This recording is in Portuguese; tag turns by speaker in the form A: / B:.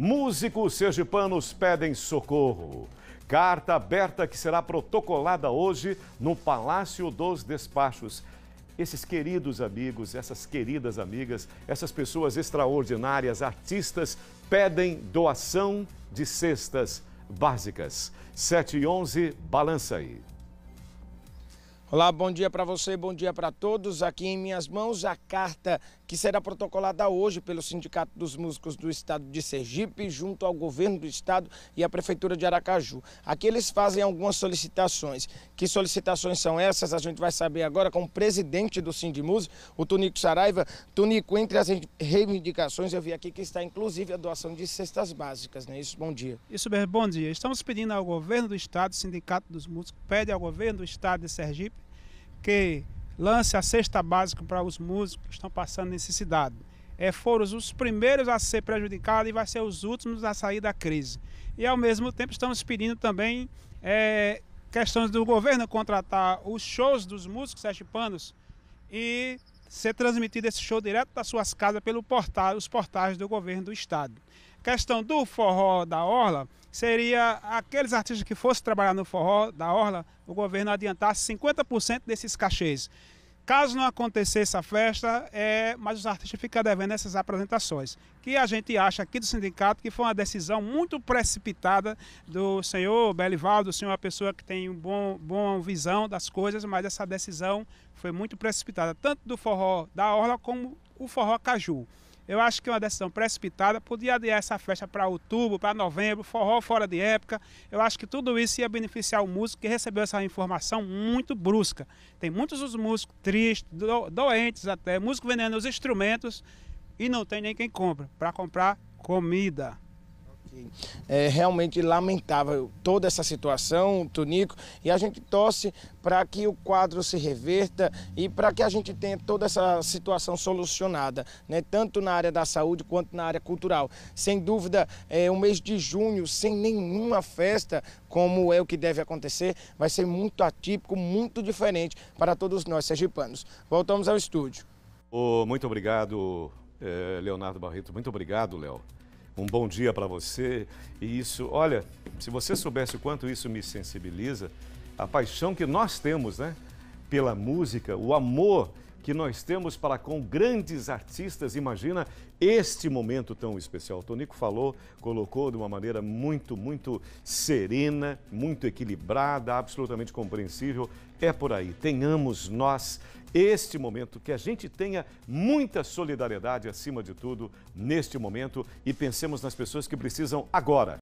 A: Músicos sergipanos pedem socorro. Carta aberta que será protocolada hoje no Palácio dos Despachos. Esses queridos amigos, essas queridas amigas, essas pessoas extraordinárias, artistas, pedem doação de cestas básicas. 7 e 11,
B: balança aí. Olá, bom dia para você, bom dia para todos. Aqui em minhas mãos a carta que será protocolada hoje pelo Sindicato dos Músicos do Estado de Sergipe, junto ao governo do estado e à Prefeitura de Aracaju. Aqui eles fazem algumas solicitações. Que solicitações são essas? A gente vai saber agora com o presidente do Sindimus, o Tunico Saraiva. Tunico, entre as reivindicações, eu vi aqui que está inclusive a doação de cestas básicas, né? Isso, bom dia.
C: Isso mesmo, bom dia. Estamos pedindo ao governo do estado, o Sindicato dos Músicos, pede ao governo do estado de Sergipe que lance a cesta básica para os músicos que estão passando necessidade. É, foram os primeiros a ser prejudicados e vai ser os últimos a sair da crise. E ao mesmo tempo estamos pedindo também é, questões do governo contratar os shows dos músicos sergipanos e ser transmitido esse show direto das suas casas pelo portal, os portais do governo do estado. Questão do forró da Orla seria aqueles artistas que fossem trabalhar no forró da Orla, o governo adiantasse 50% desses cachês. Caso não acontecesse a festa, é, mas os artistas ficam devendo essas apresentações. Que a gente acha aqui do sindicato que foi uma decisão muito precipitada do senhor Belivaldo, o senhor é uma pessoa que tem uma bom, boa visão das coisas, mas essa decisão foi muito precipitada, tanto do forró da Orla como o forró Caju. Eu acho que é uma decisão precipitada. Podia adiar essa festa para outubro, para novembro, forró fora de época. Eu acho que tudo isso ia beneficiar o músico que recebeu essa informação muito brusca. Tem muitos os músicos tristes, do, doentes até, músicos vendendo os instrumentos e não tem nem quem compra para comprar comida.
B: É realmente lamentável toda essa situação, Tonico, e a gente torce para que o quadro se reverta e para que a gente tenha toda essa situação solucionada, né? tanto na área da saúde quanto na área cultural. Sem dúvida, é, o mês de junho, sem nenhuma festa, como é o que deve acontecer, vai ser muito atípico, muito diferente para todos nós sergipanos. Voltamos ao estúdio.
A: Oh, muito obrigado, é, Leonardo Barreto. Muito obrigado, Léo um bom dia para você. E isso, olha, se você soubesse o quanto isso me sensibiliza, a paixão que nós temos, né? Pela música, o amor que nós temos para com grandes artistas. Imagina este momento tão especial. O Tonico falou, colocou de uma maneira muito, muito serena, muito equilibrada, absolutamente compreensível. É por aí. Tenhamos nós este momento, que a gente tenha muita solidariedade acima de tudo neste momento e pensemos nas pessoas que precisam agora